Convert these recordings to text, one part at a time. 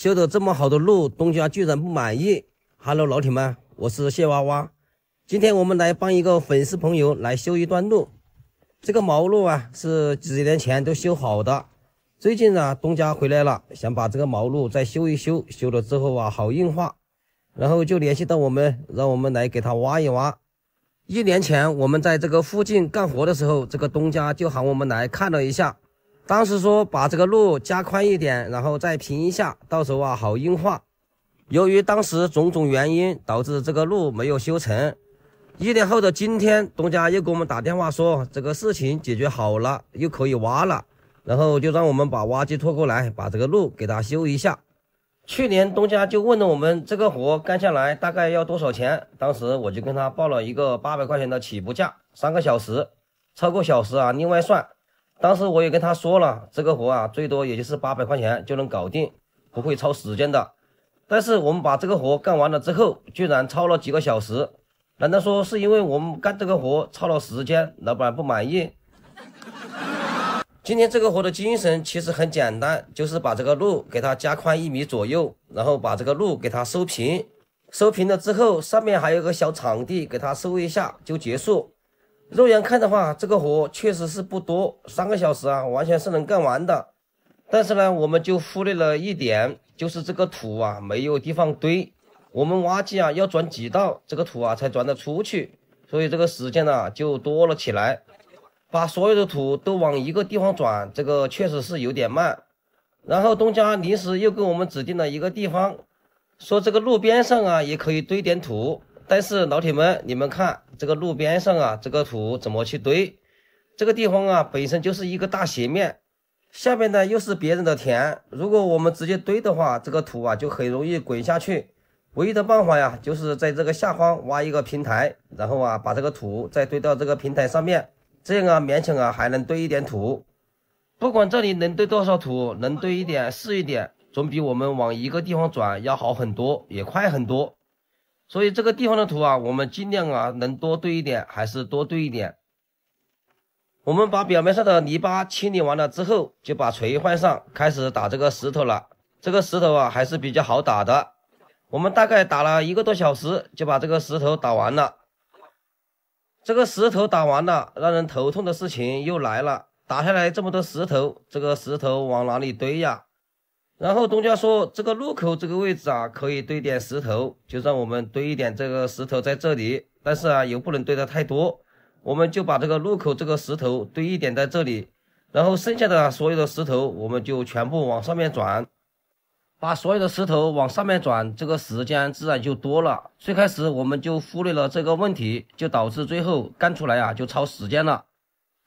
修的这么好的路，东家居然不满意。Hello，老铁们，我是谢娃娃。今天我们来帮一个粉丝朋友来修一段路。这个毛路啊，是几年前都修好的。最近呢，东家回来了，想把这个毛路再修一修。修了之后啊，好硬化。然后就联系到我们，让我们来给他挖一挖。一年前我们在这个附近干活的时候，这个东家就喊我们来看了一下。当时说把这个路加宽一点，然后再平一下，到时候啊好硬化。由于当时种种原因，导致这个路没有修成。一年后的今天，东家又给我们打电话说这个事情解决好了，又可以挖了，然后就让我们把挖机拖过来，把这个路给他修一下。去年东家就问了我们这个活干下来大概要多少钱，当时我就跟他报了一个八百块钱的起步价，三个小时，超过小时啊另外算。当时我也跟他说了，这个活啊，最多也就是八百块钱就能搞定，不会超时间的。但是我们把这个活干完了之后，居然超了几个小时。难道说是因为我们干这个活超了时间，老板不满意？今天这个活的精神其实很简单，就是把这个路给它加宽一米左右，然后把这个路给它收平，收平了之后，上面还有个小场地给它收一下就结束。肉眼看的话，这个活确实是不多，三个小时啊，完全是能干完的。但是呢，我们就忽略了一点，就是这个土啊没有地方堆，我们挖机啊要转几道，这个土啊才转得出去，所以这个时间呢就多了起来。把所有的土都往一个地方转，这个确实是有点慢。然后东家临时又给我们指定了一个地方，说这个路边上啊也可以堆点土。但是老铁们，你们看这个路边上啊，这个土怎么去堆？这个地方啊，本身就是一个大斜面，下面呢又是别人的田，如果我们直接堆的话，这个土啊就很容易滚下去。唯一的办法呀，就是在这个下方挖一个平台，然后啊把这个土再堆到这个平台上面，这样啊勉强啊还能堆一点土。不管这里能堆多少土，能堆一点是一点，总比我们往一个地方转要好很多，也快很多。所以这个地方的土啊，我们尽量啊能多堆一点，还是多堆一点。我们把表面上的泥巴清理完了之后，就把锤换上，开始打这个石头了。这个石头啊，还是比较好打的。我们大概打了一个多小时，就把这个石头打完了。这个石头打完了，让人头痛的事情又来了。打下来这么多石头，这个石头往哪里堆呀？然后东家说：“这个路口这个位置啊，可以堆点石头，就让我们堆一点这个石头在这里。但是啊，又不能堆得太多。我们就把这个路口这个石头堆一点在这里，然后剩下的所有的石头我们就全部往上面转，把所有的石头往上面转，这个时间自然就多了。最开始我们就忽略了这个问题，就导致最后干出来啊就超时间了。”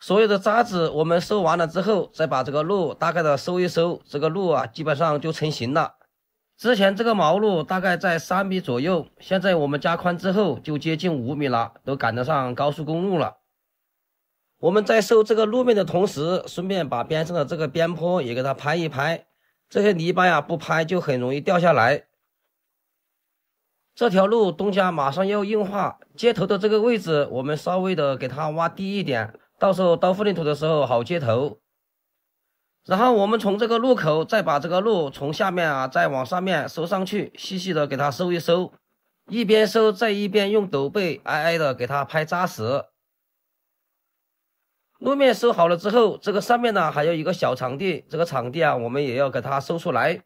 所有的渣子我们收完了之后，再把这个路大概的收一收，这个路啊基本上就成型了。之前这个毛路大概在三米左右，现在我们加宽之后就接近五米了，都赶得上高速公路了。我们在收这个路面的同时，顺便把边上的这个边坡也给它拍一拍，这些泥巴呀不拍就很容易掉下来。这条路东家马上要硬化，接头的这个位置我们稍微的给它挖低一点。到时候到混凝土的时候好接头，然后我们从这个路口再把这个路从下面啊再往上面收上去，细细的给它收一收，一边收再一边用斗背挨挨的给它拍扎实。路面收好了之后，这个上面呢还有一个小场地，这个场地啊我们也要给它收出来，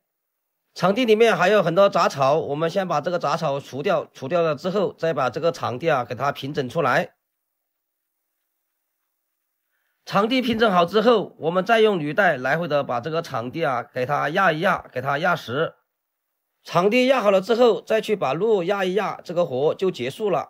场地里面还有很多杂草，我们先把这个杂草除掉，除掉了之后再把这个场地啊给它平整出来。场地平整好之后，我们再用履带来回的把这个场地啊给它压一压，给它压实。场地压好了之后，再去把路压一压，这个活就结束了。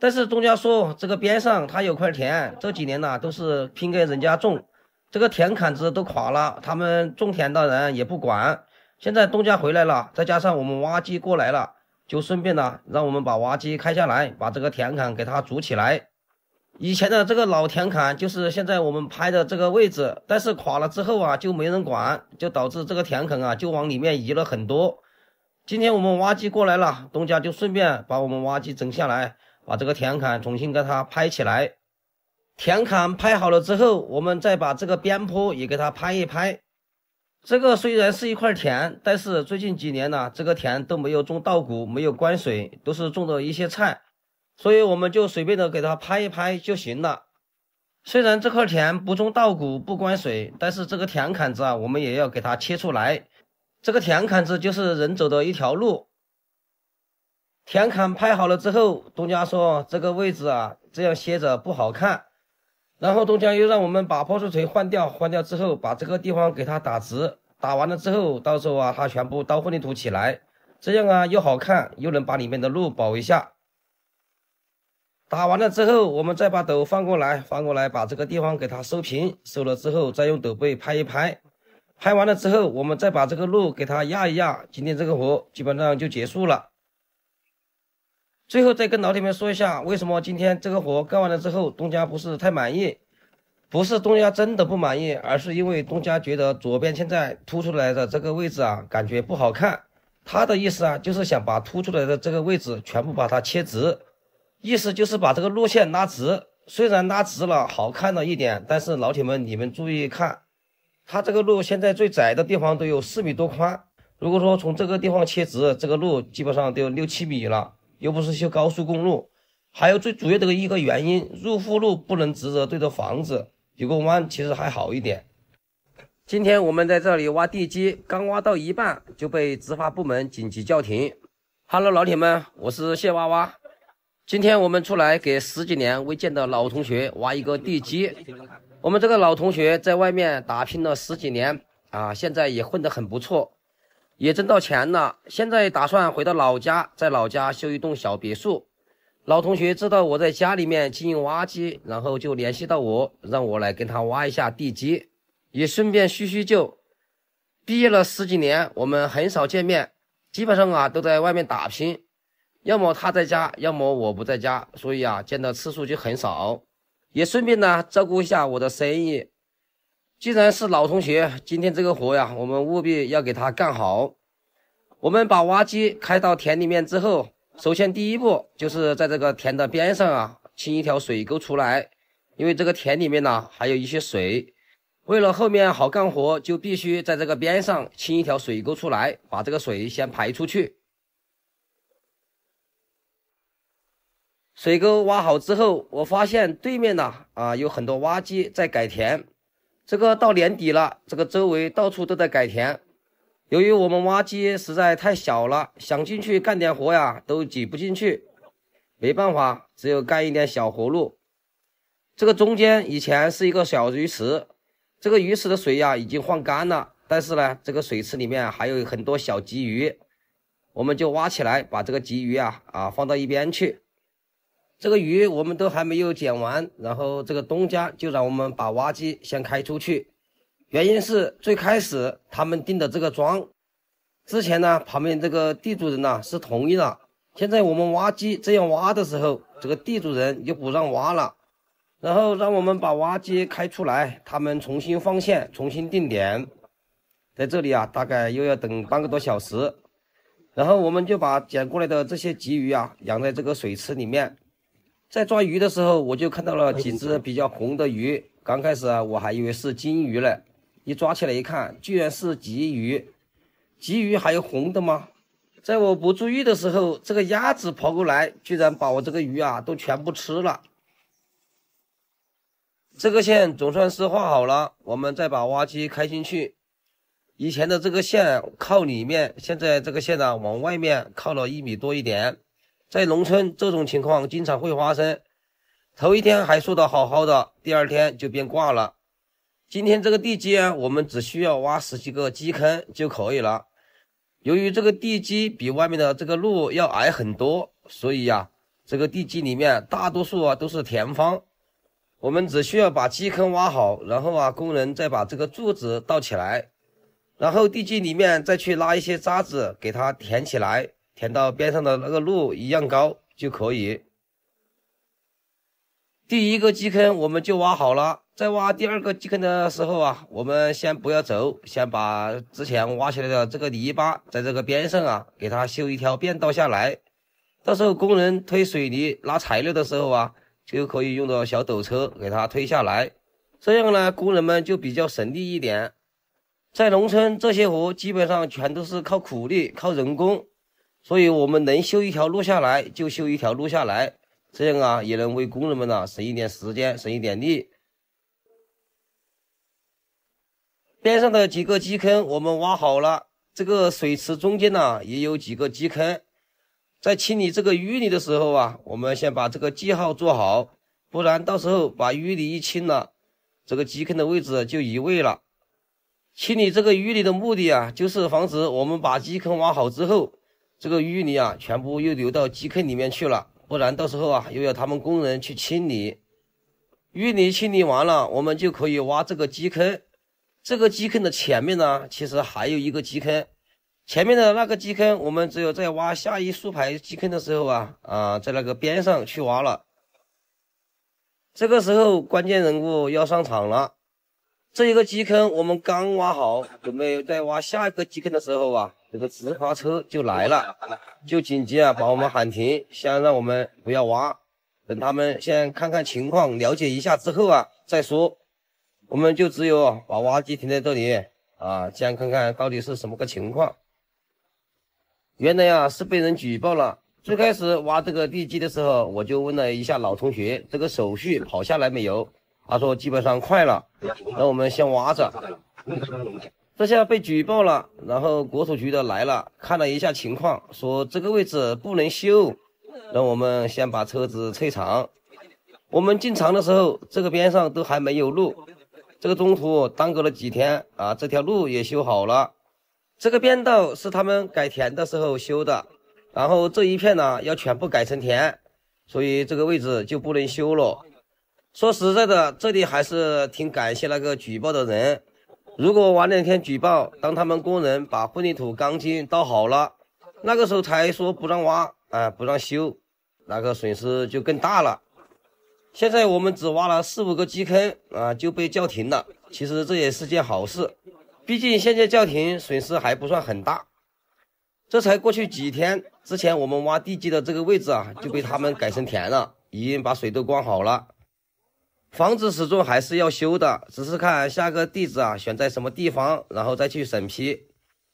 但是东家说，这个边上他有块田，这几年呐都是拼给人家种，这个田坎子都垮了，他们种田的人也不管。现在东家回来了，再加上我们挖机过来了，就顺便呢让我们把挖机开下来，把这个田坎给它组起来。以前的这个老田坎就是现在我们拍的这个位置，但是垮了之后啊，就没人管，就导致这个田坎啊就往里面移了很多。今天我们挖机过来了，东家就顺便把我们挖机整下来，把这个田坎重新给它拍起来。田坎拍好了之后，我们再把这个边坡也给它拍一拍。这个虽然是一块田，但是最近几年呢，这个田都没有种稻谷，没有灌水，都是种的一些菜。所以我们就随便的给它拍一拍就行了。虽然这块田不种稻谷不关水，但是这个田坎子啊，我们也要给它切出来。这个田坎子就是人走的一条路。田坎拍好了之后，东家说这个位置啊，这样歇着不好看。然后东家又让我们把破树锤换掉，换掉之后把这个地方给它打直。打完了之后，到时候啊，它全部倒混凝土起来，这样啊又好看，又能把里面的路保一下。打完了之后，我们再把斗放过来，放过来，把这个地方给它收平，收了之后，再用斗背拍一拍。拍完了之后，我们再把这个路给它压一压。今天这个活基本上就结束了。最后再跟老铁们说一下，为什么今天这个活干完了之后，东家不是太满意？不是东家真的不满意，而是因为东家觉得左边现在凸出来的这个位置啊，感觉不好看。他的意思啊，就是想把凸出来的这个位置全部把它切直。意思就是把这个路线拉直，虽然拉直了好看了一点，但是老铁们你们注意看，它这个路现在最窄的地方都有四米多宽，如果说从这个地方切直，这个路基本上都有六七米了，又不是修高速公路。还有最主要的一个原因，入户路不能直着对着房子，有个弯其实还好一点。今天我们在这里挖地基，刚挖到一半就被执法部门紧急叫停。哈喽，老铁们，我是谢娃娃。今天我们出来给十几年未见的老同学挖一个地基。我们这个老同学在外面打拼了十几年啊，现在也混得很不错，也挣到钱了。现在打算回到老家，在老家修一栋小别墅。老同学知道我在家里面经营挖机，然后就联系到我，让我来跟他挖一下地基，也顺便叙叙旧。毕业了十几年，我们很少见面，基本上啊都在外面打拼。要么他在家，要么我不在家，所以啊，见的次数就很少，也顺便呢照顾一下我的生意。既然是老同学，今天这个活呀，我们务必要给他干好。我们把挖机开到田里面之后，首先第一步就是在这个田的边上啊，清一条水沟出来，因为这个田里面呢还有一些水，为了后面好干活，就必须在这个边上清一条水沟出来，把这个水先排出去。水沟挖好之后，我发现对面呐啊有很多挖机在改田，这个到年底了，这个周围到处都在改田。由于我们挖机实在太小了，想进去干点活呀都挤不进去，没办法，只有干一点小活路。这个中间以前是一个小鱼池，这个鱼池的水呀已经放干了，但是呢，这个水池里面还有很多小鲫鱼，我们就挖起来把这个鲫鱼啊啊放到一边去。这个鱼我们都还没有捡完，然后这个东家就让我们把挖机先开出去。原因是，最开始他们定的这个桩，之前呢，旁边这个地主人呐是同意了。现在我们挖机这样挖的时候，这个地主人又不让挖了，然后让我们把挖机开出来，他们重新放线、重新定点。在这里啊，大概又要等半个多小时。然后我们就把捡过来的这些鲫鱼啊，养在这个水池里面。在抓鱼的时候，我就看到了几只比较红的鱼。刚开始啊，我还以为是金鱼嘞，一抓起来一看，居然是鲫鱼。鲫鱼还有红的吗？在我不注意的时候，这个鸭子跑过来，居然把我这个鱼啊都全部吃了。这个线总算是画好了，我们再把挖机开进去。以前的这个线靠里面，现在这个线呢往外面靠了一米多一点。在农村这种情况经常会发生，头一天还说的好好的，第二天就变卦了。今天这个地基啊，我们只需要挖十几个基坑就可以了。由于这个地基比外面的这个路要矮很多，所以呀，这个地基里面大多数啊都是填方。我们只需要把基坑挖好，然后啊，工人再把这个柱子倒起来，然后地基里面再去拉一些渣子给它填起来。填到边上的那个路一样高就可以。第一个基坑我们就挖好了，在挖第二个基坑的时候啊，我们先不要走，先把之前挖起来的这个泥巴，在这个边上啊，给它修一条便道下来。到时候工人推水泥、拉材料的时候啊，就可以用到小斗车给它推下来。这样呢，工人们就比较省力一点。在农村，这些活基本上全都是靠苦力、靠人工。所以我们能修一条路下来就修一条路下来，这样啊也能为工人们呢省一点时间，省一点力。边上的几个基坑我们挖好了，这个水池中间呢也有几个基坑，在清理这个淤泥的时候啊，我们先把这个记号做好，不然到时候把淤泥一清了，这个基坑的位置就移位了。清理这个淤泥的目的啊，就是防止我们把基坑挖好之后。这个淤泥啊，全部又流到基坑里面去了，不然到时候啊，又要他们工人去清理。淤泥清理完了，我们就可以挖这个基坑。这个基坑的前面呢，其实还有一个基坑。前面的那个基坑，我们只有在挖下一竖排基坑的时候啊，啊，在那个边上去挖了。这个时候，关键人物要上场了。这一个基坑我们刚挖好，准备再挖下一个基坑的时候啊。这个执法车就来了，就紧急啊，把我们喊停，先让我们不要挖，等他们先看看情况，了解一下之后啊再说。我们就只有把挖机停在这里，啊，先看看到底是什么个情况。原来啊是被人举报了。最开始挖这个地基的时候，我就问了一下老同学，这个手续跑下来没有？他说基本上快了。那我们先挖着。这下被举报了，然后国土局的来了，看了一下情况，说这个位置不能修，让我们先把车子退场。我们进场的时候，这个边上都还没有路，这个中途耽搁了几天啊，这条路也修好了。这个便道是他们改田的时候修的，然后这一片呢要全部改成田，所以这个位置就不能修了。说实在的，这里还是挺感谢那个举报的人。如果晚两天举报，当他们工人把混凝土钢筋倒好了，那个时候才说不让挖啊，不让修，那个损失就更大了。现在我们只挖了四五个基坑啊，就被叫停了。其实这也是件好事，毕竟现在叫停损失还不算很大。这才过去几天，之前我们挖地基的这个位置啊，就被他们改成田了，已经把水都关好了。房子始终还是要修的，只是看下个地址啊，选在什么地方，然后再去审批。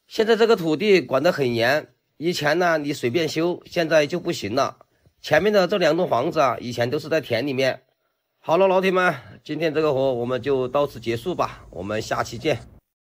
现在这个土地管得很严，以前呢你随便修，现在就不行了。前面的这两栋房子啊，以前都是在田里面。好了，老铁们，今天这个活我们就到此结束吧，我们下期见。